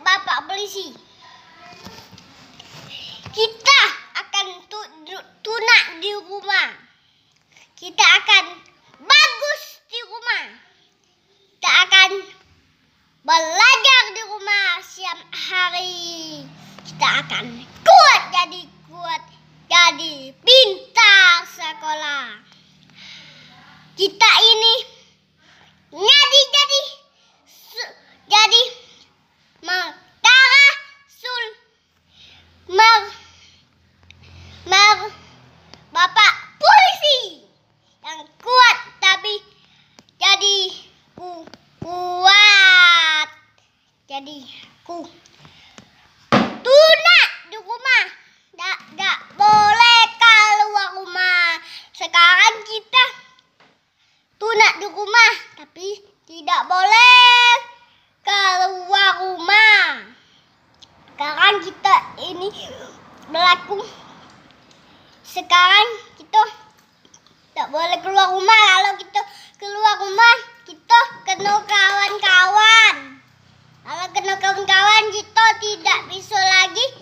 bapak polisi. Kita akan tu, tunak di rumah. Kita akan bagus di rumah. Kita akan belajar di rumah siang hari. Kita akan kuat jadi kuat jadi pintar sekolah. Kita ini jadi ku tuna di rumah tidak boleh keluar rumah sekarang kita tuna di rumah tapi tidak boleh keluar rumah sekarang kita ini berlaku sekarang kita tak boleh keluar rumah lalu kawan-kawan kita tidak bisa lagi